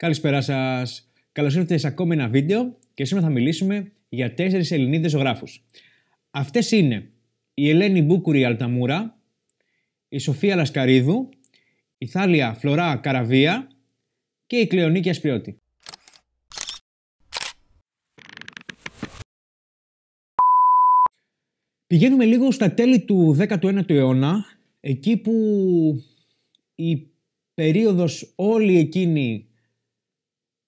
Καλησπέρα σας. Καλώς ήρθατε σε ακόμη ένα βίντεο και σήμερα θα μιλήσουμε για τέσσερις Ελληνίδες ζωγράφους. Αυτές είναι η Ελένη Μπούκουρη Αλταμούρα, η Σοφία Λασκαρίδου, η Θάλια Φλωρά Καραβία και η Κλεονίκη Ασπριώτη. Πηγαίνουμε λίγο στα τέλη του 19ου αιώνα, εκεί που η περίοδος όλη εκείνη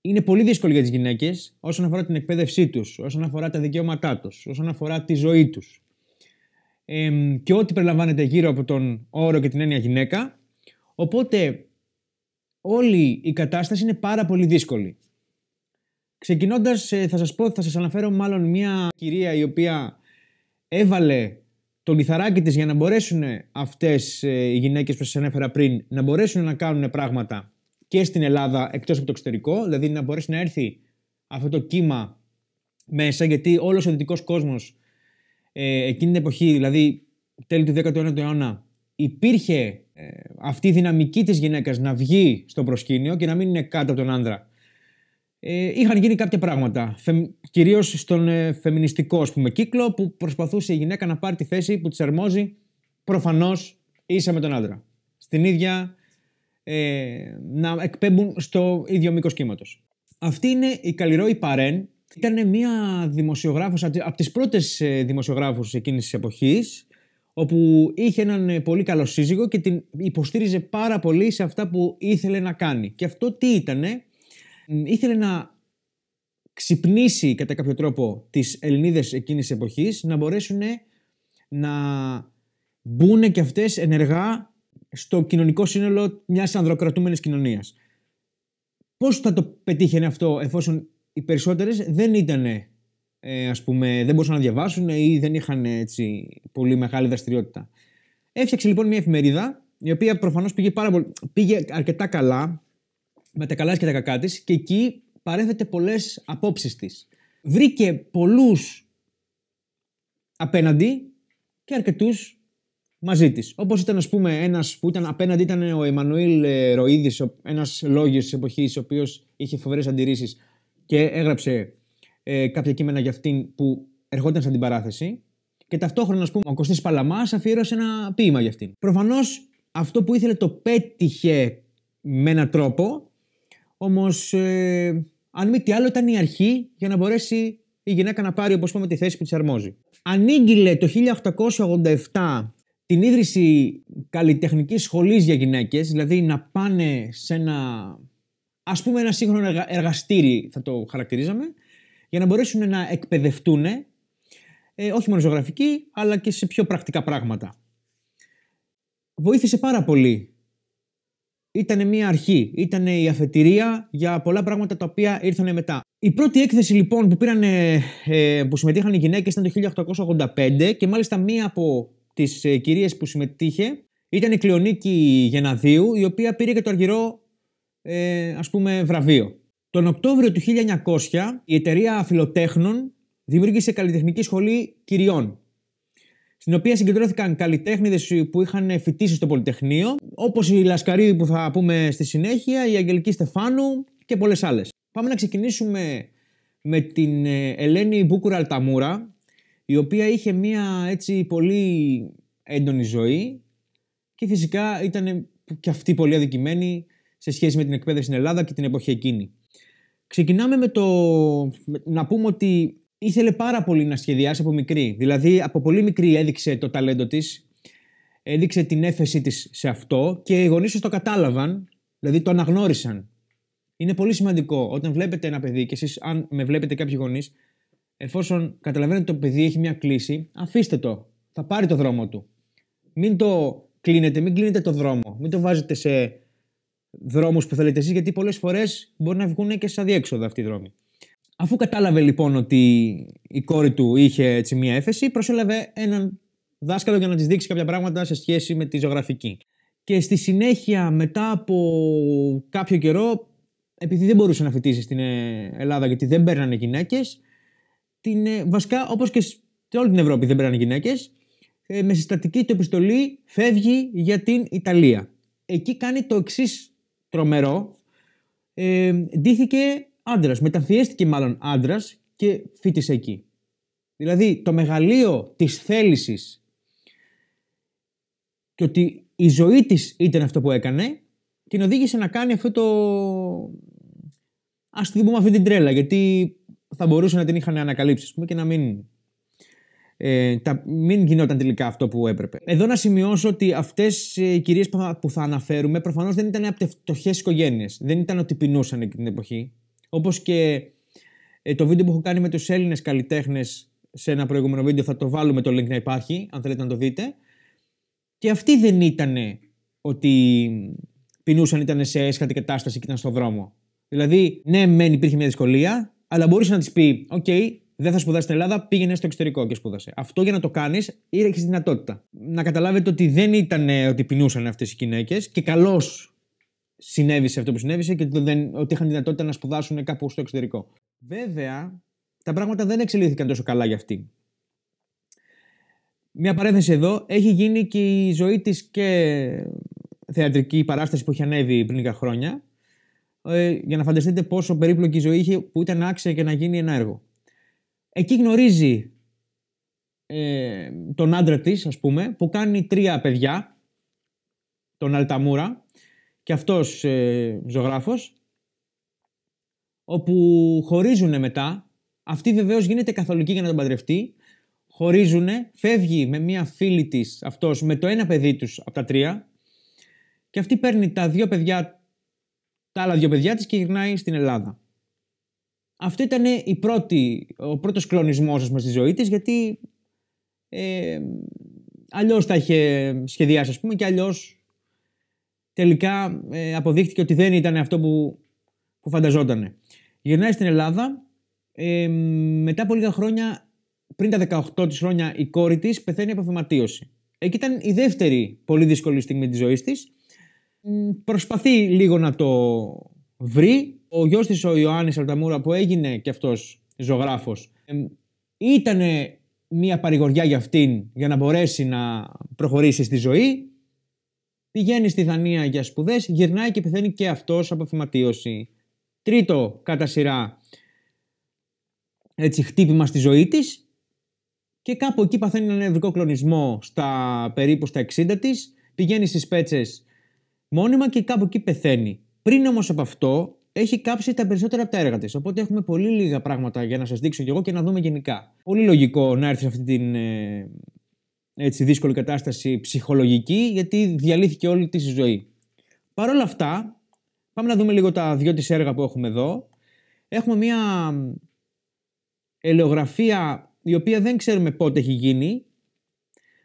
είναι πολύ δύσκολη για τις γυναίκες όσον αφορά την εκπαίδευσή τους, όσον αφορά τα δικαιώματά τους, όσον αφορά τη ζωή τους. Ε, και ό,τι περιλαμβάνεται γύρω από τον όρο και την έννοια γυναίκα. Οπότε όλη η κατάσταση είναι πάρα πολύ δύσκολη. Ξεκινώντας, ε, θα σας πω, θα σας αναφέρω μάλλον μια κυρία η οποία έβαλε το λιθαράκι της για να μπορέσουν αυτές ε, οι γυναίκες που σας ανέφερα πριν να μπορέσουν να κάνουν πράγματα και στην Ελλάδα εκτός από το εξωτερικό, δηλαδή να μπορέσει να έρθει αυτό το κύμα μέσα, γιατί όλος ο δυτικός κόσμος ε, εκείνη την εποχή, δηλαδή τέλη του 19ου αιώνα, υπήρχε ε, αυτή η δυναμική της γυναίκας να βγει στο προσκήνιο και να μην είναι κάτω από τον άντρα. Ε, είχαν γίνει κάποια πράγματα, φε, κυρίως στον ε, φεμινιστικό ας πούμε, κύκλο, που προσπαθούσε η γυναίκα να πάρει τη θέση που της αρμόζει προφανώς ίσα με τον άντρα. Στην ίδια ε, να εκπέμπουν στο ίδιο μήκος κύματος. Αυτή είναι η Καλλιρόη Παρέν. Ήταν μια δημοσιογράφος, από τις πρώτες ε, δημοσιογράφους εκείνης της εποχής, όπου είχε έναν ε, πολύ καλό σύζυγο και την υποστήριζε πάρα πολύ σε αυτά που ήθελε να κάνει. Και αυτό τι ήτανε, ήθελε να ξυπνήσει κατά κάποιο τρόπο τις Ελληνίδες εκείνης της εποχής, να μπορέσουν να μπουν και αυτές ενεργά στο κοινωνικό σύνολο μιας ανδροκρατούμενης κοινωνίας. Πώς θα το πετύχαινε αυτό εφόσον οι περισσότερες δεν ήταν, ε, ας πούμε, δεν μπορούσαν να διαβάσουν ή δεν είχαν έτσι, πολύ μεγάλη δραστηριότητα. Έφτιαξε λοιπόν μια εφημερίδα η οποία προφανώς πήγε, πάρα πολύ, πήγε αρκετά καλά με τα καλά και τα κακά της και εκεί παρέθεται πολλές απόψεις της. Βρήκε πολλούς απέναντι και αρκετούς μαζί της. Όπως ήταν, ας πούμε, ένας που ήταν απέναντι ήταν ο Εμμανουήλ ε, Ροίδη, ένας λόγιος της εποχής, ο οποίος είχε φοβερές αντιρρήσεις και έγραψε ε, κάποια κείμενα για αυτήν που ερχόταν σαν την παράθεση. Και ταυτόχρονα, ας πούμε, ο Κωστής Παλαμάς αφιέρωσε ένα ποίημα για αυτήν. Προφανώς αυτό που ήθελε το πέτυχε με έναν τρόπο, όμως ε, αν μη τι άλλο ήταν η αρχή για να μπορέσει η γυναίκα να πάρει, όπως είπαμε, τη θέση που της αρμόζει. Ανήγγειλε το 1887 την ίδρυση καλλιτεχνικής σχολής για γυναίκες, δηλαδή να πάνε σε ένα, ας πούμε ένα σύγχρονο εργαστήρι θα το χαρακτηρίζαμε, για να μπορέσουν να εκπαιδευτούν, ε, όχι μόνο ζωγραφική, αλλά και σε πιο πρακτικά πράγματα. Βοήθησε πάρα πολύ. Ήταν μια αρχή, ήταν η αφετηρία για πολλά πράγματα τα οποία ήρθαν μετά. Η πρώτη έκθεση λοιπόν που, πήρανε, ε, που συμμετείχαν οι γυναίκες ήταν το 1885 και μάλιστα μία από τη ε, που συμμετείχε ήταν η Κλειονίκη Γεναδίου, η οποία πήρε και το αργυρό ε, ας πούμε βραβείο. Τον Οκτώβριο του 1900 η εταιρεία Φιλοτέχνων δημιούργησε καλλιτεχνική σχολή κυριών, στην οποία συγκεντρώθηκαν καλλιτέχνηδες που είχαν φοιτήσει στο Πολυτεχνείο, όπως η Λασκαρίδη που θα πούμε στη συνέχεια, η Αγγελική Στεφάνου και πολλές άλλες. Πάμε να ξεκινήσουμε με την ε, Ελένη Μπούκουρα Αλταμούρα, η οποία είχε μία έτσι πολύ έντονη ζωή και φυσικά ήταν και αυτή πολύ αδικημένη σε σχέση με την εκπαίδευση στην Ελλάδα και την εποχή εκείνη. Ξεκινάμε με το... να πούμε ότι ήθελε πάρα πολύ να σχεδιάσει από μικρή. Δηλαδή από πολύ μικρή έδειξε το ταλέντο της, έδειξε την έφεσή της σε αυτό και οι γονείς το κατάλαβαν, δηλαδή το αναγνώρισαν. Είναι πολύ σημαντικό όταν βλέπετε ένα παιδί και εσείς αν με βλέπετε κάποιοι γονείς εφόσον καταλαβαίνετε το παιδί έχει μια κλίση, αφήστε το. Θα πάρει το δρόμο του. Μην το κλείνετε, μην κλείνετε το δρόμο. Μην το βάζετε σε δρόμους που θέλετε εσείς, γιατί πολλές φορές μπορεί να βγουν και σαν διέξοδο αυτοί οι δρόμοι. Αφού κατάλαβε λοιπόν ότι η κόρη του είχε έτσι μια έφεση, προσέλαβε έναν δάσκαλο για να της δείξει κάποια πράγματα σε σχέση με τη ζωγραφική. Και στη συνέχεια, μετά από κάποιο καιρό, επειδή δεν μπορούσε να φοιτήσει στην ε, Ελλάδα γιατί δεν παίρνανε γυναίκες, την, ε, βασικά όπως και σε όλη την Ευρώπη δεν πέραν γυναίκες, ε, με συστατική του επιστολή φεύγει για την Ιταλία. Εκεί κάνει το εξής τρομερό. Ε, ντύθηκε άντρας, μεταφιέστηκε μάλλον άντρας και φίτησε εκεί. Δηλαδή το μεγαλείο της θέλησης και ότι η ζωή της ήταν αυτό που έκανε, την οδήγησε να κάνει αυτό το... Ας τη δούμε αυτή την τρέλα, γιατί θα μπορούσε να την είχαν ανακαλύψει πούμε, και να μην, ε, τα, μην γινόταν τελικά αυτό που έπρεπε. Εδώ να σημειώσω ότι αυτές ε, οι κυρίες που, θα, αναφέρουμε προφανώς δεν ήταν από φτωχές οικογένειες. Δεν ήταν ότι πεινούσαν εκείνη την εποχή. Όπως και ε, το βίντεο που έχω κάνει με τους Έλληνες καλλιτέχνες σε ένα προηγούμενο βίντεο, θα το βάλουμε το link να υπάρχει, αν θέλετε να το δείτε. Και αυτοί δεν ήταν ότι πεινούσαν, ήταν σε έσχατη κατάσταση και ήταν στον δρόμο. Δηλαδή, ναι, μεν υπήρχε μια δυσκολία, αλλά μπορείς να της πει: Οκ, okay, δεν θα σπουδάσεις στην Ελλάδα, πήγαινε στο εξωτερικό και σπούδασε. Αυτό για να το κάνεις, έχεις δυνατότητα. Να καταλάβετε ότι δεν ήταν ε, ότι πεινούσαν αυτές οι γυναίκες και καλώς συνέβη αυτό που συνέβησε και ότι είχαν δυνατότητα να σπουδάσουν κάπου στο εξωτερικό. Βέβαια, τα πράγματα δεν εξελίχθηκαν τόσο καλά για αυτή. Μια παρένθεση εδώ. Έχει γίνει και η ζωή της και θεατρική παράσταση που έχει ανέβει πριν λίγα χρόνια. Ε, για να φανταστείτε πόσο περίπλοκη ζωή είχε που ήταν άξια και να γίνει ένα έργο. Εκεί γνωρίζει ε, τον άντρα της, ας πούμε, που κάνει τρία παιδιά, τον Αλταμούρα, και αυτός ε, ζωγράφος, όπου χωρίζουν μετά. Αυτή βεβαίως γίνεται καθολική για να τον παντρευτεί. Χωρίζουν, φεύγει με μία φίλη της αυτός με το ένα παιδί τους από τα τρία. Και αυτή παίρνει τα δύο παιδιά τα άλλα δύο παιδιά της και γυρνάει στην Ελλάδα. Αυτό ήταν η ο πρώτος κλονισμός μας στη ζωή της γιατί ε, αλλιώς τα είχε σχεδιάσει ας πούμε και αλλιώς τελικά ε, αποδείχτηκε ότι δεν ήταν αυτό που, που φανταζότανε. Γυρνάει στην Ελλάδα, ε, μετά από λίγα χρόνια, πριν τα 18 της χρόνια η κόρη της πεθαίνει από θυματίωση. Εκεί ήταν η δεύτερη πολύ δύσκολη στιγμή της ζωής της προσπαθεί λίγο να το βρει. Ο γιος της ο Ιωάννης Αλταμούρα που έγινε και αυτός ζωγράφος ήταν μια παρηγοριά για αυτήν για να μπορέσει να προχωρήσει στη ζωή. Πηγαίνει στη Δανία για σπουδές, γυρνάει και πεθαίνει και αυτός από φυματίωση. Τρίτο κατά σειρά έτσι, χτύπημα στη ζωή της και κάπου εκεί παθαίνει ένα νευρικό κλονισμό στα περίπου στα 60 της, πηγαίνει στις Πέτσες μόνιμα και κάπου εκεί πεθαίνει. Πριν όμως από αυτό, έχει κάψει τα περισσότερα από τα έργα της. Οπότε έχουμε πολύ λίγα πράγματα για να σας δείξω κι εγώ και να δούμε γενικά. Πολύ λογικό να έρθει σε αυτή την ε, έτσι, δύσκολη κατάσταση ψυχολογική, γιατί διαλύθηκε όλη της η ζωή. Παρ' όλα αυτά, πάμε να δούμε λίγο τα δυο της έργα που έχουμε εδώ. Έχουμε μία ελαιογραφία η οποία δεν ξέρουμε πότε έχει γίνει.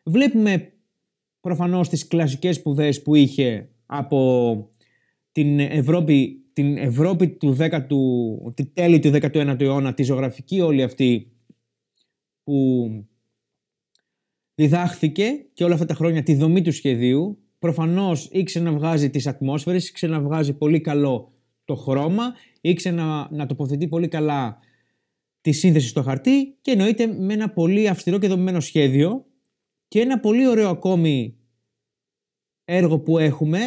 Βλέπουμε προφανώς τις κλασικές σπουδές που είχε από την Ευρώπη, την Ευρώπη του 10ου, τη τέλη του 19ου αιώνα, τη ζωγραφική όλη αυτή που διδάχθηκε και όλα αυτά τα χρόνια τη δομή του σχεδίου, προφανώς ήξερε να βγάζει τις ατμόσφαιρες, ήξερε να βγάζει πολύ καλό το χρώμα, ήξερε να, να τοποθετεί πολύ καλά τη σύνθεση στο χαρτί και εννοείται με ένα πολύ αυστηρό και δομημένο σχέδιο και ένα πολύ ωραίο ακόμη έργο που έχουμε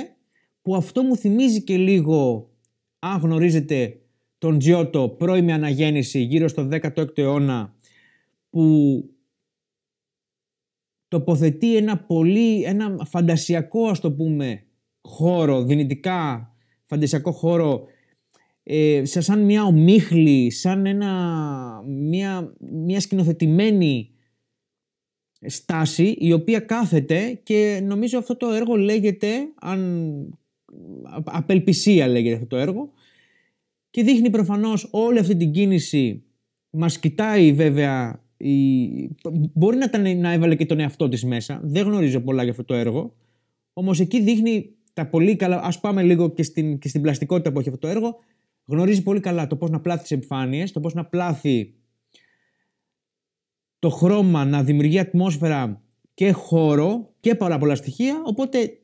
που αυτό μου θυμίζει και λίγο αν γνωρίζετε τον Τζιώτο πρώιμη αναγέννηση γύρω στο 16ο αιώνα που τοποθετεί ένα πολύ, ένα φαντασιακό ας το πούμε χώρο, δυνητικά φαντασιακό χώρο ε, σαν μια ομίχλη, σαν ένα, μια, μια σκηνοθετημένη στάση η οποία κάθεται και νομίζω αυτό το έργο λέγεται αν... απελπισία λέγεται αυτό το έργο και δείχνει προφανώς όλη αυτή την κίνηση μας κοιτάει βέβαια μπορεί να, ήταν, να έβαλε και τον εαυτό της μέσα δεν γνωρίζω πολλά για αυτό το έργο όμως εκεί δείχνει τα πολύ καλά ας πάμε λίγο και στην, και στην πλαστικότητα που έχει αυτό το έργο γνωρίζει πολύ καλά το πώς να πλάθει τις επιφάνειες το πώς να πλάθει το χρώμα να δημιουργεί ατμόσφαιρα και χώρο και πάρα πολλά στοιχεία, οπότε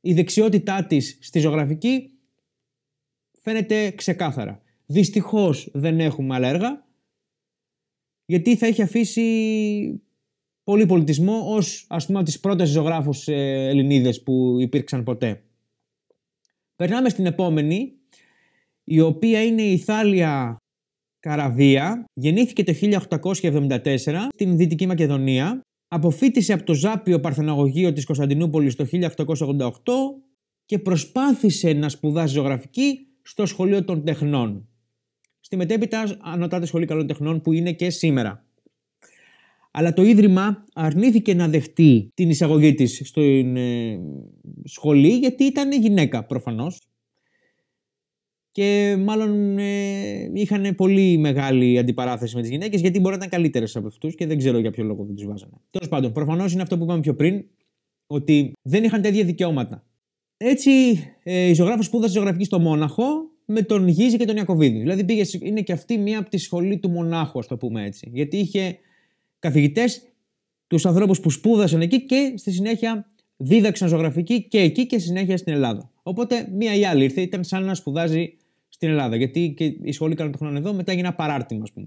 η δεξιότητά της στη ζωγραφική φαίνεται ξεκάθαρα. Δυστυχώς δεν έχουμε άλλα έργα, γιατί θα έχει αφήσει πολύ πολιτισμό ως ας πούμε από τις πρώτες ζωγράφους ε, Ελληνίδες που υπήρξαν ποτέ. Περνάμε στην επόμενη, η οποία είναι η Θάλια Καραβία γεννήθηκε το 1874 στην Δυτική Μακεδονία, αποφύτησε από το Ζάπιο Παρθαναγωγείο της Κωνσταντινούπολης το 1888 και προσπάθησε να σπουδάσει ζωγραφική στο Σχολείο των Τεχνών. Στη μετέπειτα Ανωτάτη Σχολή Καλών Τεχνών που είναι και σήμερα. Αλλά το Ίδρυμα αρνήθηκε να δεχτεί την εισαγωγή της στην ε, σχολή γιατί ήταν γυναίκα προφανώς και μάλλον ε, είχαν πολύ μεγάλη αντιπαράθεση με τις γυναίκες γιατί μπορεί να ήταν καλύτερες από αυτούς και δεν ξέρω για ποιο λόγο δεν του βάζανε. Τέλος πάντων, προφανώς είναι αυτό που είπαμε πιο πριν, ότι δεν είχαν τα ίδια δικαιώματα. Έτσι, ε, η ζωγράφος σπούδασε ζωγραφική στο Μόναχο με τον Γίζη και τον Ιακοβίδη. Δηλαδή, πήγε, είναι και αυτή μία από τη σχολή του Μονάχου, ας το πούμε έτσι. Γιατί είχε καθηγητές, τους ανθρώπους που σπούδασαν εκεί και στη συνέχεια δίδαξαν ζωγραφική και εκεί και συνέχεια στην Ελλάδα. Οπότε μία ή άλλη ήρθε, ήταν σαν να σπουδάζει στην Ελλάδα. Γιατί και οι σχολοί το χρόνο εδώ, μετά έγινε ένα παράρτημα, ας πούμε.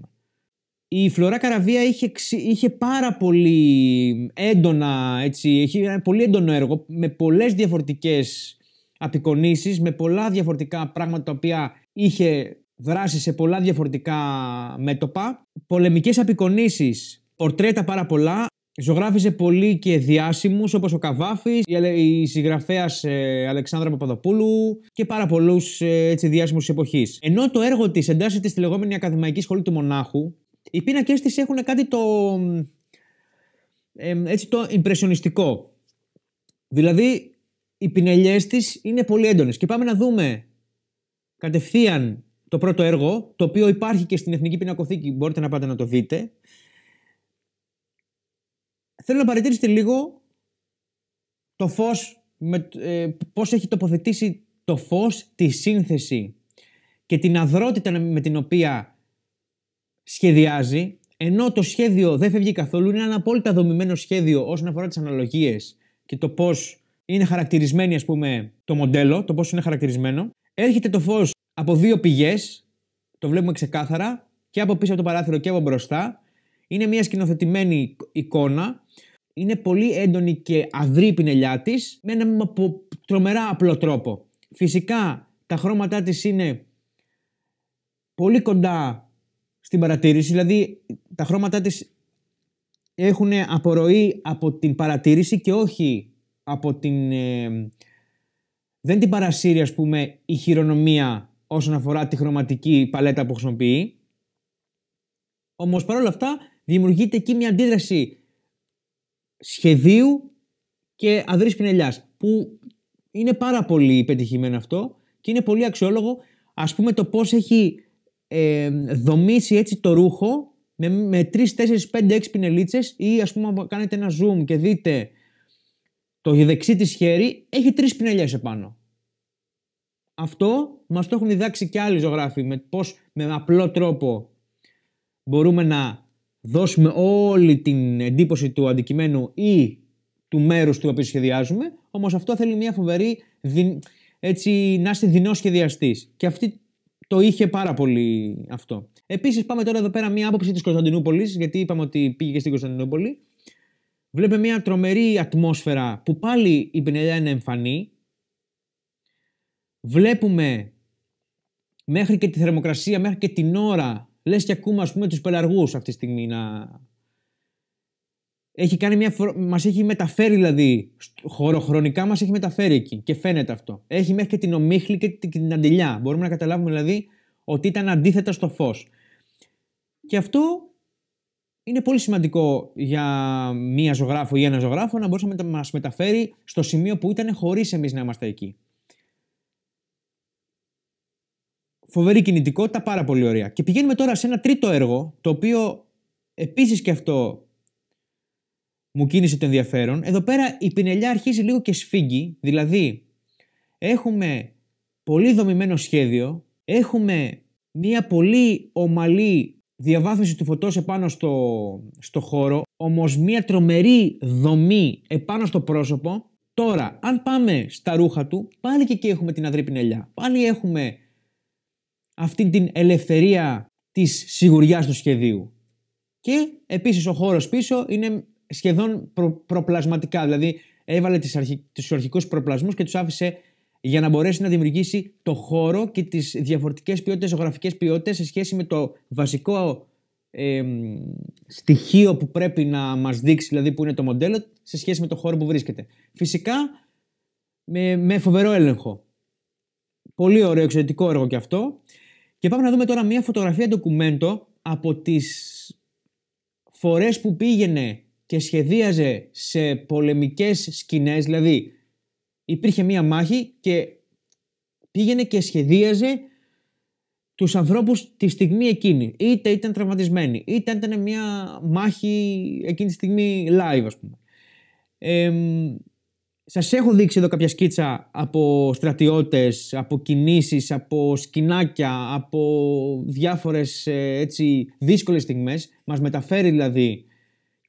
Η Φλωρά Καραβία είχε, είχε πάρα πολύ έντονα, έτσι, είχε ένα πολύ έντονο έργο με πολλές διαφορετικές απεικονίσεις, με πολλά διαφορετικά πράγματα τα οποία είχε δράσει σε πολλά διαφορετικά μέτωπα, πολεμικές απεικονίσεις, πορτρέτα πάρα πολλά, Ζωγράφιζε πολύ και διάσημους όπως ο Καβάφης, η συγγραφέας ε, Αλεξάνδρα Παπαδοπούλου και πάρα πολλούς ε, έτσι, διάσημους της εποχής. Ενώ το έργο της εντάσσεται στη λεγόμενη Ακαδημαϊκή Σχολή του Μονάχου, οι πίνακες της έχουν κάτι το... Ε, έτσι το υπρεσιονιστικό. Δηλαδή οι πινελιές της είναι πολύ έντονες. Και πάμε να δούμε κατευθείαν το πρώτο έργο, το οποίο υπάρχει και στην Εθνική Πινακοθήκη, μπορείτε να πάτε να το δείτε. Θέλω να παρατηρήσετε λίγο το φως, με, ε, πώς έχει τοποθετήσει το φως, τη σύνθεση και την αδρότητα με την οποία σχεδιάζει, ενώ το σχέδιο δεν φεύγει καθόλου, είναι ένα απόλυτα δομημένο σχέδιο όσον αφορά τις αναλογίες και το πώς είναι χαρακτηρισμένο ας πούμε το μοντέλο, το πώς είναι χαρακτηρισμένο. Έρχεται το φως από δύο πηγές, το βλέπουμε ξεκάθαρα, και από πίσω από το παράθυρο και από μπροστά είναι μια σκηνοθετημένη εικόνα. Είναι πολύ έντονη και αδρή η πινελιά της με ένα τρομερά απλό τρόπο. Φυσικά τα χρώματά της είναι πολύ κοντά στην παρατήρηση, δηλαδή τα χρώματά της έχουν απορροή από την παρατήρηση και όχι από την... Ε, δεν την παρασύρει ας πούμε η χειρονομία όσον αφορά τη χρωματική παλέτα που χρησιμοποιεί. Όμως παρόλα αυτά δημιουργείται εκεί μια αντίδραση σχεδίου και αδρής πινελιάς που είναι πάρα πολύ πετυχημένο αυτό και είναι πολύ αξιόλογο ας πούμε το πώς έχει ε, δομήσει έτσι το ρούχο με, με 3, 4, 5, 6 πινελίτσες ή ας πούμε κάνετε ένα zoom και δείτε το δεξί της χέρι έχει τρεις πινελιές επάνω. Αυτό μας το έχουν διδάξει και άλλοι ζωγράφοι με πώς με απλό τρόπο μπορούμε να δώσουμε όλη την εντύπωση του αντικειμένου ή του μέρους του οποίου σχεδιάζουμε, όμως αυτό θέλει μια φοβερή, έτσι, να είσαι δεινός σχεδιαστής. Και αυτή το είχε πάρα πολύ αυτό. Επίσης πάμε τώρα εδώ πέρα μια άποψη της κωνσταντινουπολη γιατί είπαμε ότι πήγε και στην Κωνσταντινούπολη. Βλέπουμε μια τρομερή ατμόσφαιρα που πάλι η πινελιά είναι εμφανή. Βλέπουμε μέχρι και τη θερμοκρασία, μέχρι και την ώρα Λες και ακούμε ας πούμε τους πελαργούς αυτή τη στιγμή να... Έχει κάνει μια φρο... Μας έχει μεταφέρει δηλαδή, χωροχρονικά μας έχει μεταφέρει εκεί και φαίνεται αυτό. Έχει μέχρι και την ομίχλη και την αντιλιά. Μπορούμε να καταλάβουμε δηλαδή ότι ήταν αντίθετα στο φως. Και αυτό είναι πολύ σημαντικό για μία ζωγράφο ή ένα ζωγράφο να μπορούσε να μας μεταφέρει στο σημείο που ήταν χωρίς εμείς να είμαστε εκεί. Φοβερή κινητικότητα, πάρα πολύ ωραία. Και πηγαίνουμε τώρα σε ένα τρίτο έργο, το οποίο επίσης και αυτό μου κίνησε το ενδιαφέρον. Εδώ πέρα η πινελιά αρχίζει λίγο και σφίγγει, δηλαδή έχουμε πολύ δομημένο σχέδιο, έχουμε μια πολύ ομαλή διαβάθμιση του φωτός επάνω στο, στο χώρο, όμως μια τρομερή δομή επάνω στο πρόσωπο. Τώρα, αν πάμε στα ρούχα του, πάλι και εκεί έχουμε την αδρή πινελιά. Πάλι έχουμε αυτή την ελευθερία της σιγουριάς του σχεδίου. Και επίσης ο χώρος πίσω είναι σχεδόν προπλασματικά, δηλαδή έβαλε τις αρχι, τους αρχικούς προπλασμούς και τους άφησε για να μπορέσει να δημιουργήσει το χώρο και τις διαφορετικές ποιότητες, ζωγραφικές ποιότητες σε σχέση με το βασικό στοιχείο που πρέπει να μας δείξει, δηλαδή που είναι το μοντέλο, σε σχέση με το χώρο που βρίσκεται. Φυσικά με, με φοβερό έλεγχο. Πολύ ωραίο, εξαιρετικό έργο και αυτό. Και πάμε να δούμε τώρα μια φωτογραφία ντοκουμέντο από τις φορές που πήγαινε και σχεδίαζε σε πολεμικές σκηνές, δηλαδή υπήρχε μία μάχη και πήγαινε και σχεδίαζε τους ανθρώπους τη στιγμή εκείνη. Είτε ήταν τραυματισμένοι, είτε ήταν μία μάχη εκείνη τη στιγμή live ας πούμε. Ε, Σα έχω δείξει εδώ κάποια σκίτσα από στρατιώτες, από κινήσεις, από σκινάκια, από διάφορες ε, έτσι δύσκολες στιγμές. Μας μεταφέρει δηλαδή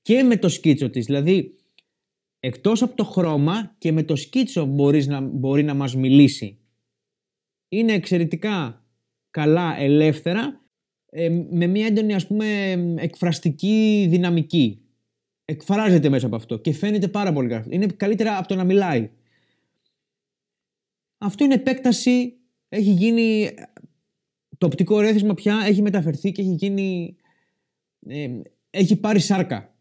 και με το σκίτσο της. Δηλαδή, εκτός από το χρώμα και με το σκίτσο μπορείς να μας μιλήσει. Είναι εξαιρετικά καλά ελεύθερα, ε, με μια έντονη ας πούμε εκφραστική δυναμική εκφράζεται μέσα από αυτό και φαίνεται πάρα πολύ καλά. Είναι καλύτερα από το να μιλάει. Αυτό είναι επέκταση, έχει γίνει το οπτικό ρέθισμα πια έχει μεταφερθεί και έχει γίνει ε, έχει πάρει σάρκα.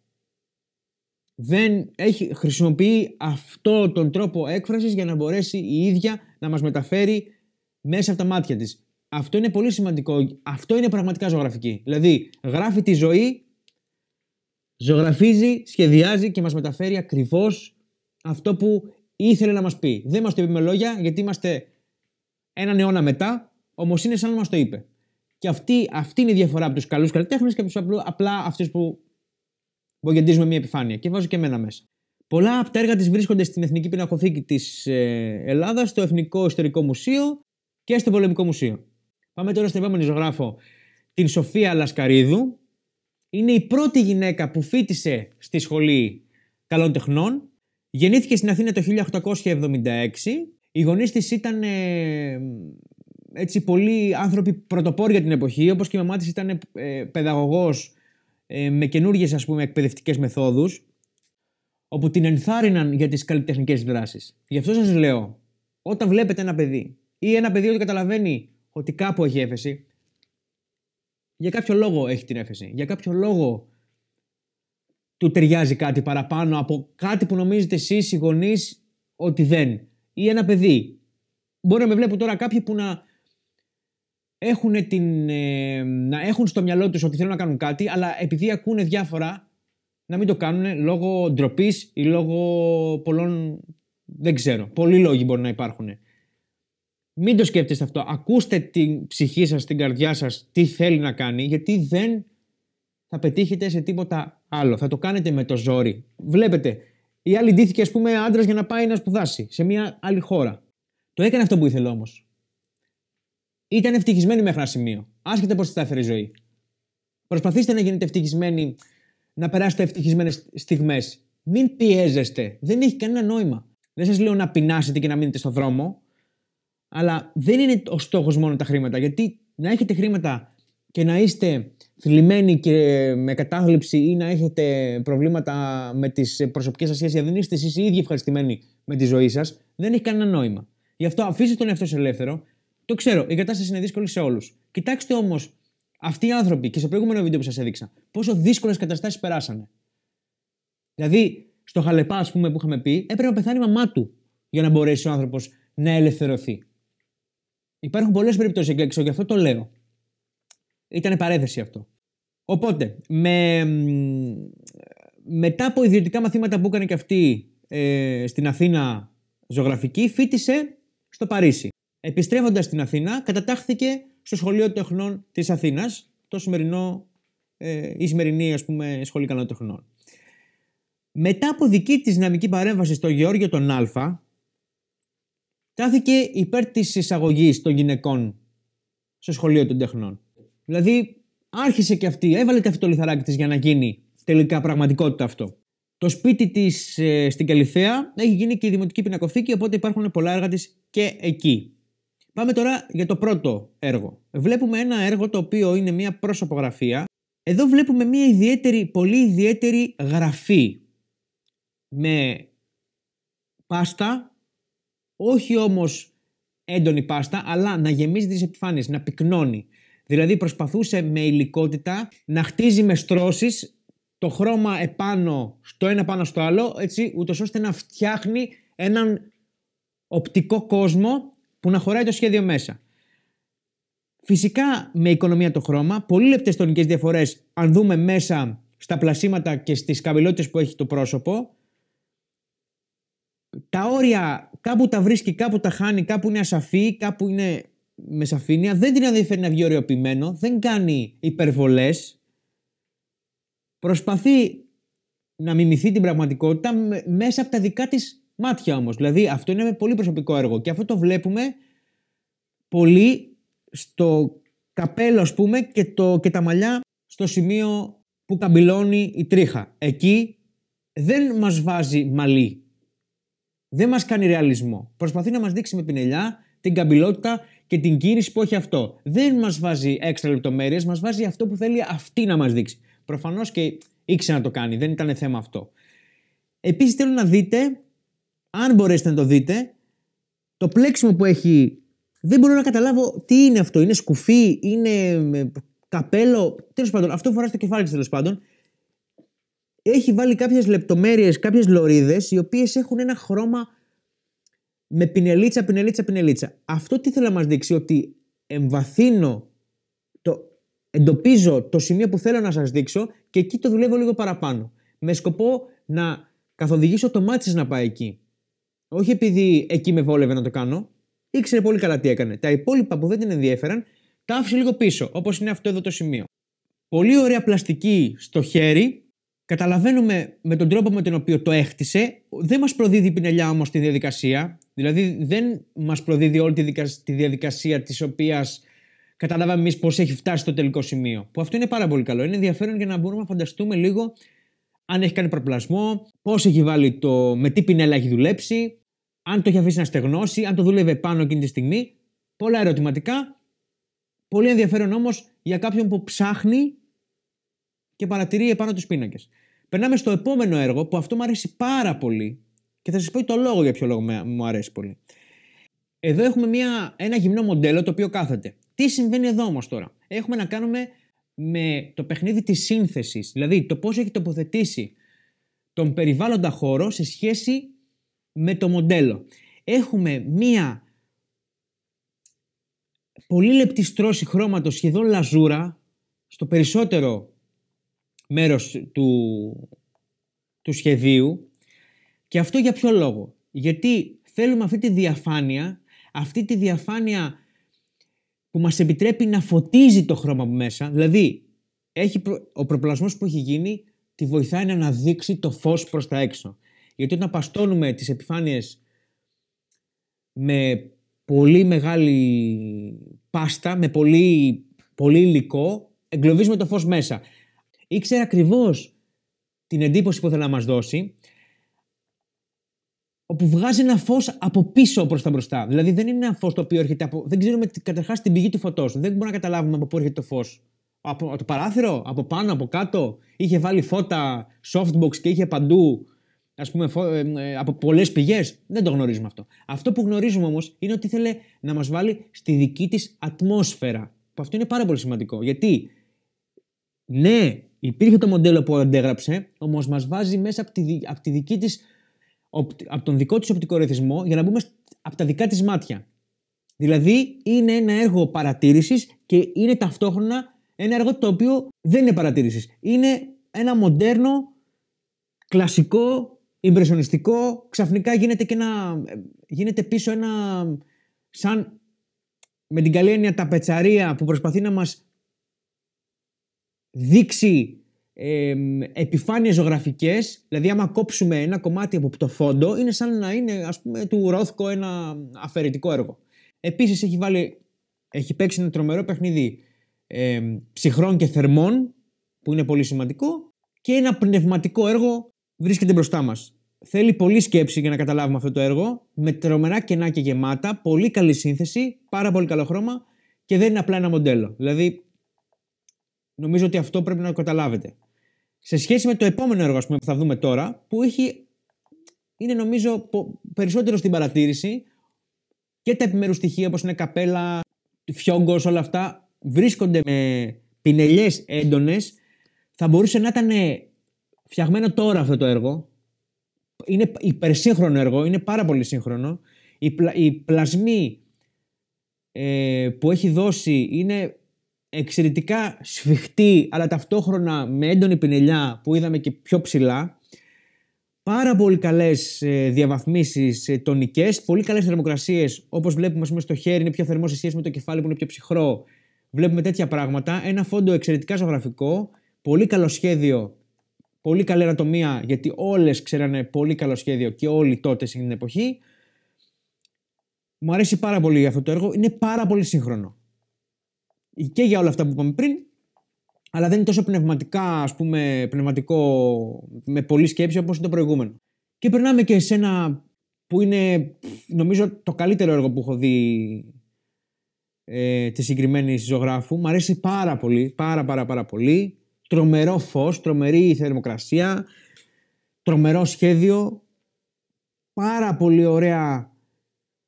Δεν έχει, χρησιμοποιεί αυτό τον τρόπο έκφρασης για να μπορέσει η ίδια να μας μεταφέρει μέσα από τα μάτια της. Αυτό είναι πολύ σημαντικό. Αυτό είναι πραγματικά ζωγραφική. Δηλαδή, γράφει τη ζωή ζωγραφίζει, σχεδιάζει και μας μεταφέρει ακριβώς αυτό που ήθελε να μας πει. Δεν μας το είπε με λόγια γιατί είμαστε έναν αιώνα μετά, όμως είναι σαν να μας το είπε. Και αυτή, αυτή είναι η διαφορά από τους καλούς καλλιτέχνες και από τους απλά αυτούς που μπογεντίζουμε μια επιφάνεια. Και βάζω και εμένα μέσα. Πολλά από τα έργα της βρίσκονται στην Εθνική Πινακοθήκη της ε, Ελλάδας, στο Εθνικό Ιστορικό Μουσείο και στο Πολεμικό Μουσείο. Πάμε τώρα στο επόμενο ζωγράφο, την Σοφία Λασκαρίδου, είναι η πρώτη γυναίκα που φίτησε στη σχολή καλών τεχνών. Γεννήθηκε στην Αθήνα το 1876. Οι γονείς της ήταν ε, έτσι πολλοί άνθρωποι πρωτοπόροι για την εποχή, όπως και η μαμά της ήταν ε, ε, με καινούργιες ας πούμε εκπαιδευτικές μεθόδους, όπου την ενθάρρυναν για τις καλλιτεχνικές δράσεις. Γι' αυτό σας λέω, όταν βλέπετε ένα παιδί ή ένα παιδί ότι καταλαβαίνει ότι κάπου έχει έφεση, για κάποιο λόγο έχει την έφεση. Για κάποιο λόγο του ταιριάζει κάτι παραπάνω από κάτι που νομίζετε εσείς οι γονείς ότι δεν. Ή ένα παιδί. Μπορεί να με βλέπουν τώρα κάποιοι που να έχουν, την, ε, να έχουν στο μυαλό τους ότι θέλουν να κάνουν κάτι, αλλά επειδή ακούνε διάφορα να μην το κάνουν λόγω ντροπής ή λόγω πολλών. Δεν ξέρω. Πολλοί λόγοι μπορεί να υπάρχουν. Μην το σκέφτεστε αυτό. Ακούστε την ψυχή σας, την καρδιά σας, τι θέλει να κάνει, γιατί δεν θα πετύχετε σε τίποτα άλλο. Θα το κάνετε με το ζόρι. Βλέπετε, η άλλη ντύθηκε, ας πούμε, άντρας για να πάει να σπουδάσει σε μια άλλη χώρα. Το έκανε αυτό που ήθελε όμως. Ήταν ευτυχισμένη μέχρι ένα σημείο. Άσχετα πώς τη τα η ζωή. Προσπαθήστε να γίνετε ευτυχισμένοι, να περάσετε ευτυχισμένες στιγμές. Μην πιέζεστε. Δεν έχει κανένα νόημα. Δεν σας λέω να πεινάσετε και να μείνετε στο δρόμο. Αλλά δεν είναι ο στόχος μόνο τα χρήματα. Γιατί να έχετε χρήματα και να είστε θλιμμένοι και ε, με κατάθλιψη ή να έχετε προβλήματα με τις προσωπικές σας σχέσεις, δεν είστε εσείς οι ίδιοι ευχαριστημένοι με τη ζωή σας, δεν έχει κανένα νόημα. Γι' αυτό αφήστε τον εαυτό ελεύθερο. Το ξέρω, η κατάσταση είναι δύσκολη σε όλους. Κοιτάξτε όμως αυτοί οι άνθρωποι και στο προηγούμενο βίντεο που σας έδειξα, πόσο δύσκολες καταστάσεις περάσανε. Δηλαδή, στο χαλεπά, ας πούμε, που είχαμε πει, έπρεπε να πεθάνει η μαμά του για να μπορέσει ο άνθρωπος να ελευθερωθεί. Υπάρχουν πολλές περιπτώσεις εκεί γι' αυτό το λέω. Ήταν παρέθεση αυτό. Οπότε, με, μετά από ιδιωτικά μαθήματα που έκανε και αυτή ε, στην Αθήνα ζωγραφική, φίτησε στο Παρίσι. Επιστρέφοντας στην Αθήνα, κατατάχθηκε στο Σχολείο Τεχνών της Αθήνας, το σημερινό, ε, η σημερινή ας πούμε, σχολή κανόνα τεχνών. Μετά από δική της δυναμική παρέμβαση στο Γεώργιο τον Α, τάθηκε υπέρ της εισαγωγής των γυναικών στο σχολείο των τεχνών. Δηλαδή, άρχισε και αυτή, έβαλε και αυτή το λιθαράκι της για να γίνει τελικά πραγματικότητα αυτό. Το σπίτι της ε, στην Καλιθέα έχει γίνει και η δημοτική πινακοθήκη, οπότε υπάρχουν πολλά έργα της και εκεί. Πάμε τώρα για το πρώτο έργο. Βλέπουμε ένα έργο το οποίο είναι μια προσωπογραφία. Εδώ βλέπουμε μια ιδιαίτερη, πολύ ιδιαίτερη γραφή με πάστα όχι όμως έντονη πάστα, αλλά να γεμίζει τις επιφάνειες, να πυκνώνει. Δηλαδή προσπαθούσε με υλικότητα να χτίζει με στρώσεις το χρώμα επάνω στο ένα πάνω στο άλλο, έτσι, ούτως ώστε να φτιάχνει έναν οπτικό κόσμο που να χωράει το σχέδιο μέσα. Φυσικά με οικονομία το χρώμα, πολύ λεπτές τονικές διαφορές, αν δούμε μέσα στα πλασίματα και στις καμπυλότητες που έχει το πρόσωπο. Τα όρια Κάπου τα βρίσκει, κάπου τα χάνει, κάπου είναι ασαφή, κάπου είναι με σαφήνεια. Δεν την ενδιαφέρει να βγει ωριοποιημένο, δεν κάνει υπερβολές. Προσπαθεί να μιμηθεί την πραγματικότητα μέσα από τα δικά της μάτια όμως. Δηλαδή αυτό είναι πολύ προσωπικό έργο και αυτό το βλέπουμε πολύ στο καπέλο, ας πούμε, και, το, και τα μαλλιά στο σημείο που καμπυλώνει η τρίχα. Εκεί δεν μας βάζει μαλλί δεν μας κάνει ρεαλισμό. Προσπαθεί να μας δείξει με πινελιά την καμπυλότητα και την κίνηση που έχει αυτό. Δεν μας βάζει έξτρα λεπτομέρειες, μας βάζει αυτό που θέλει αυτή να μας δείξει. Προφανώς και ήξερε να το κάνει, δεν ήταν θέμα αυτό. Επίσης θέλω να δείτε, αν μπορέσετε να το δείτε, το πλέξιμο που έχει. Δεν μπορώ να καταλάβω τι είναι αυτό. Είναι σκουφί, είναι ε, καπέλο. Τέλος πάντων, αυτό φορά στο κεφάλι της τέλος πάντων έχει βάλει κάποιες λεπτομέρειες, κάποιες λωρίδες, οι οποίες έχουν ένα χρώμα με πινελίτσα, πινελίτσα, πινελίτσα. Αυτό τι θέλω να μας δείξει, ότι εμβαθύνω, το, εντοπίζω το σημείο που θέλω να σας δείξω και εκεί το δουλεύω λίγο παραπάνω. Με σκοπό να καθοδηγήσω το μάτι να πάει εκεί. Όχι επειδή εκεί με βόλευε να το κάνω. Ήξερε πολύ καλά τι έκανε. Τα υπόλοιπα που δεν την ενδιέφεραν τα άφησε λίγο πίσω, όπως είναι αυτό εδώ το σημείο. Πολύ ωραία πλαστική στο χέρι, Καταλαβαίνουμε με τον τρόπο με τον οποίο το έχτισε, δεν μας προδίδει η πινελιά όμως τη διαδικασία, δηλαδή δεν μας προδίδει όλη τη διαδικασία της οποίας καταλάβαμε εμείς πώς έχει φτάσει στο τελικό σημείο. Που αυτό είναι πάρα πολύ καλό. Είναι ενδιαφέρον για να μπορούμε να φανταστούμε λίγο αν έχει κάνει προπλασμό, πώς έχει βάλει το. με τι πινέλα έχει δουλέψει, αν το έχει αφήσει να στεγνώσει, αν το δούλευε πάνω εκείνη τη στιγμή. Πολλά ερωτηματικά. Πολύ ενδιαφέρον όμως για κάποιον που ψάχνει και παρατηρεί επάνω τους πίνακες. Περνάμε στο επόμενο έργο που αυτό μου αρέσει πάρα πολύ και θα σας πω το λόγο για ποιο λόγο μου αρέσει πολύ. Εδώ έχουμε μια, ένα γυμνό μοντέλο το οποίο κάθεται. Τι συμβαίνει εδώ όμως τώρα. Έχουμε να κάνουμε με το παιχνίδι της σύνθεσης, δηλαδή το πώς έχει τοποθετήσει τον περιβάλλοντα χώρο σε σχέση με το μοντέλο. Έχουμε μία πολύ λεπτή στρώση χρώματος, σχεδόν λαζούρα, στο περισσότερο μέρος του, του σχεδίου. Και αυτό για ποιο λόγο. Γιατί θέλουμε αυτή τη διαφάνεια, αυτή τη διαφάνεια που μας επιτρέπει να φωτίζει το χρώμα από μέσα. Δηλαδή, έχει ο προπλασμός που έχει γίνει τη βοηθάει να αναδείξει το φως προς τα έξω. Γιατί όταν παστώνουμε τις επιφάνειες με πολύ μεγάλη πάστα, με πολύ, πολύ υλικό, εγκλωβίζουμε το φως μέσα. Ήξερε ακριβώς την εντύπωση που θέλει να μας δώσει, όπου βγάζει ένα φως από πίσω προς τα μπροστά. Δηλαδή δεν είναι ένα φως το οποίο έρχεται από. Δεν ξέρουμε καταρχάς την πηγή του φωτός. Δεν μπορούμε να καταλάβουμε από πού έρχεται το φως. Από το παράθυρο, από πάνω, από κάτω. Είχε βάλει φώτα, softbox και είχε παντού ας πούμε, ε, ε, από πολλές πηγές. Δεν το γνωρίζουμε αυτό. Αυτό που γνωρίζουμε όμως είναι ότι ήθελε να μας βάλει στη δική της ατμόσφαιρα. Που αυτό είναι πάρα πολύ σημαντικό. Γιατί, ναι, Υπήρχε το μοντέλο που αντέγραψε, όμως μας βάζει μέσα από, τη, δική της, από τον δικό της οπτικορεθισμό για να μπούμε από τα δικά της μάτια. Δηλαδή είναι ένα έργο παρατήρησης και είναι ταυτόχρονα ένα έργο το οποίο δεν είναι παρατήρησης. Είναι ένα μοντέρνο, κλασικό, υπερσονιστικό. Ξαφνικά γίνεται, και ένα, γίνεται πίσω ένα. σαν με την καλή έννοια τα πετσαρία που προσπαθεί να μας δείξει ε, επιφάνειες ζωγραφικές, δηλαδή άμα κόψουμε ένα κομμάτι από το φόντο, είναι σαν να είναι ας πούμε του Ρόθκο ένα αφαιρετικό έργο. Επίσης έχει, βάλει, έχει παίξει ένα τρομερό παιχνίδι ε, ψυχρών και θερμών, που είναι πολύ σημαντικό, και ένα πνευματικό έργο βρίσκεται μπροστά μας. Θέλει πολύ σκέψη για να καταλάβουμε αυτό το έργο, με τρομερά κενά και γεμάτα, πολύ καλή σύνθεση, πάρα πολύ καλό χρώμα και δεν είναι απλά ένα μοντέλο. Δηλαδή Νομίζω ότι αυτό πρέπει να καταλάβετε. Σε σχέση με το επόμενο έργο που θα δούμε τώρα, που έχει, είναι νομίζω περισσότερο στην παρατήρηση και τα επιμέρους στοιχεία όπως είναι καπέλα, φιόγκος, όλα αυτά, βρίσκονται με πινελιές έντονες. Θα μπορούσε να ήταν φτιαγμένο τώρα αυτό το έργο. Είναι υπερσύγχρονο έργο, είναι πάρα πολύ σύγχρονο. Οι, πλα, πλασμοί ε, που έχει δώσει είναι εξαιρετικά σφιχτή αλλά ταυτόχρονα με έντονη πινελιά που είδαμε και πιο ψηλά. Πάρα πολύ καλές ε, διαβαθμίσεις ε, τονικές, πολύ καλές θερμοκρασίες. Όπως βλέπουμε, πούμε, στο χέρι είναι πιο θερμό σε σχέση με το κεφάλι που είναι πιο ψυχρό. Βλέπουμε τέτοια πράγματα. Ένα φόντο εξαιρετικά ζωγραφικό. Πολύ καλό σχέδιο. Πολύ καλή ανατομία, γιατί όλες ξέρανε πολύ καλό σχέδιο και όλοι τότε στην εποχή. Μου αρέσει πάρα πολύ αυτό το έργο. Είναι πάρα πολύ σύγχρονο και για όλα αυτά που είπαμε πριν, αλλά δεν είναι τόσο πνευματικά, ας πούμε, πνευματικό με πολλή σκέψη όπως είναι το προηγούμενο. Και περνάμε και σε ένα που είναι νομίζω το καλύτερο έργο που έχω δει ε, της συγκεκριμένης ζωγράφου. Μ' αρέσει πάρα πολύ, πάρα πάρα πάρα πολύ. Τρομερό φως, τρομερή θερμοκρασία, τρομερό σχέδιο, πάρα πολύ ωραία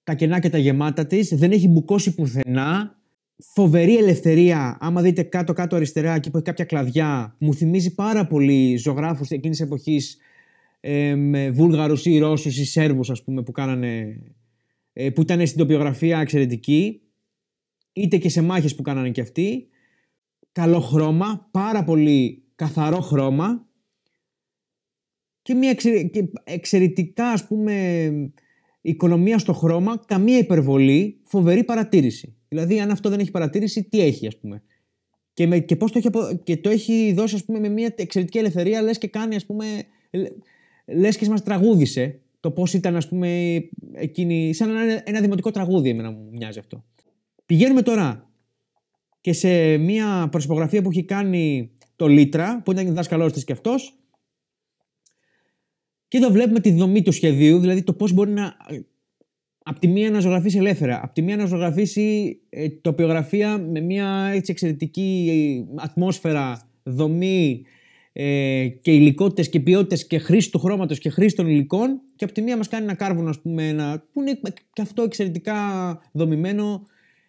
τα κενά και τα γεμάτα της, δεν έχει μπουκώσει πουθενά, φοβερή ελευθερία. Άμα δείτε κάτω-κάτω αριστερά, εκεί που έχει κάποια κλαδιά, μου θυμίζει πάρα πολύ ζωγράφους εκείνης τη εποχή. Ε, Βούλγαρους ή Ρώσους ή Σέρβους, ας πούμε, που κάνανε. Ε, που ήταν στην τοπιογραφία εξαιρετική. Είτε και σε μάχες που κάνανε κι αυτοί. Καλό χρώμα, πάρα πολύ καθαρό χρώμα. Και μια εξαιρετικά, ας πούμε, οικονομία στο χρώμα, καμία υπερβολή, φοβερή παρατήρηση. Δηλαδή, αν αυτό δεν έχει παρατήρηση, τι έχει, ας πούμε. Και, πώς το έχει, δώσει, ας πούμε, με μια εξαιρετική ελευθερία, λες και κάνει, ας πούμε, λες και μας τραγούδισε το πώς ήταν, ας πούμε, εκείνη, σαν ένα, δημοτικό τραγούδι εμένα μου μοιάζει αυτό. Πηγαίνουμε τώρα και σε μια προσυπογραφία που έχει κάνει το Λίτρα, που ήταν δάσκαλό της και αυτός. και εδώ βλέπουμε τη δομή του σχεδίου, δηλαδή το πώς μπορεί να Απ' τη μία να ζωγραφίσει ελεύθερα, απ' τη μία να ζωγραφίσει ε, τοπιογραφία με μια έτσι, εξαιρετική ε, ατμόσφαιρα, δομή ε, και υλικότητες και ποιότητες και χρήση του χρώματος και χρήση των υλικών. Και απ' τη μία μας κάνει ένα κάρβουνο, ας πούμε, ένα, που είναι και αυτό εξαιρετικά δομημένο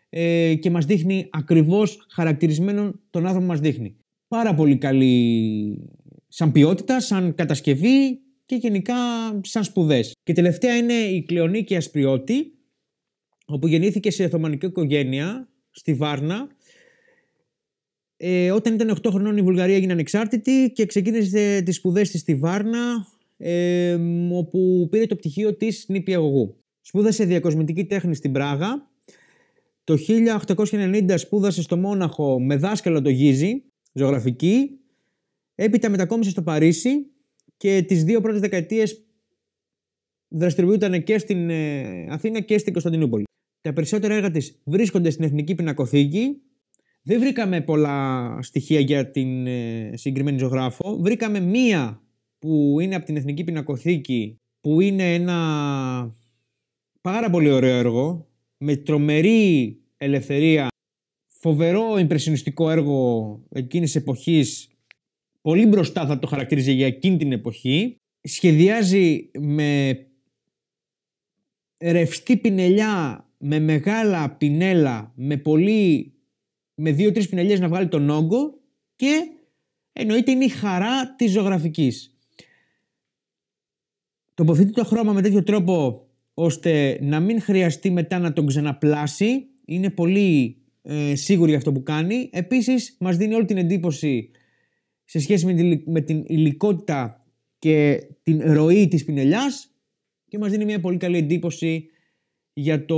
ε, και μα δείχνει ακριβώς χαρακτηρισμένο τον άνθρωπο που μας δείχνει. Πάρα πολύ καλή σαν ποιότητα, σαν κατασκευή και γενικά σαν σπουδές. Και τελευταία είναι η Κλεονίκη Ασπριώτη, όπου γεννήθηκε σε Οθωμανική οικογένεια στη Βάρνα. Ε, όταν ήταν 8 χρονών η Βουλγαρία έγινε ανεξάρτητη και ξεκίνησε τις σπουδές της στη Βάρνα, ε, όπου πήρε το πτυχίο της νηπιαγωγού. Σπούδασε διακοσμητική τέχνη στην Πράγα. Το 1890 σπούδασε στο Μόναχο με δάσκαλο το Γίζι, ζωγραφική. Έπειτα μετακόμισε στο Παρίσι και τις δύο πρώτες δεκαετίες δραστηριοποιούνταν και στην ε, Αθήνα και στην Κωνσταντινούπολη. Τα περισσότερα έργα της βρίσκονται στην Εθνική Πινακοθήκη. Δεν βρήκαμε πολλά στοιχεία για την ε, συγκεκριμένη ζωγράφο. Βρήκαμε μία που είναι από την Εθνική Πινακοθήκη που είναι ένα πάρα πολύ ωραίο έργο με τρομερή ελευθερία φοβερό υπερσυνιστικό έργο εκείνης εποχής πολύ μπροστά θα το χαρακτηρίζει για εκείνη την εποχή. Σχεδιάζει με ρευστή πινελιά, με μεγάλα πινέλα, με πολύ... με δύο-τρεις πινελιές να βγάλει τον όγκο και εννοείται είναι η χαρά της ζωγραφικής. Τοποθετεί το χρώμα με τέτοιο τρόπο ώστε να μην χρειαστεί μετά να τον ξαναπλάσει. Είναι πολύ ε, σίγουρη για αυτό που κάνει. Επίσης μας δίνει όλη την εντύπωση σε σχέση με την, με την υλικότητα και την ροή της πινελιάς και μας δίνει μια πολύ καλή εντύπωση για το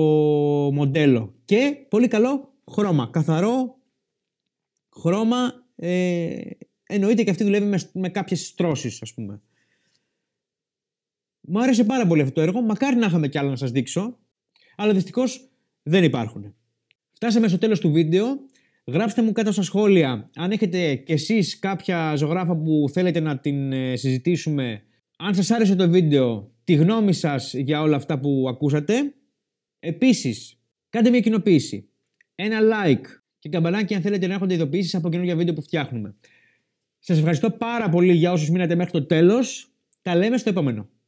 μοντέλο. Και πολύ καλό χρώμα. Καθαρό χρώμα. Ε, εννοείται και αυτή δουλεύει με, με κάποιες στρώσεις ας πούμε. Μου άρεσε πάρα πολύ αυτό το έργο. Μακάρι να είχαμε κι άλλα να σας δείξω. Αλλά δυστυχώς δεν υπάρχουν. Φτάσαμε στο τέλος του βίντεο. Γράψτε μου κάτω στα σχόλια αν έχετε κι εσείς κάποια ζωγράφα που θέλετε να την ε, συζητήσουμε. Αν σας άρεσε το βίντεο, τη γνώμη σας για όλα αυτά που ακούσατε. Επίσης, κάντε μια κοινοποίηση. Ένα like και καμπανάκι αν θέλετε να έχετε ειδοποιήσεις από καινούργια βίντεο που φτιάχνουμε. Σας ευχαριστώ πάρα πολύ για όσους μείνατε μέχρι το τέλος. Τα λέμε στο επόμενο.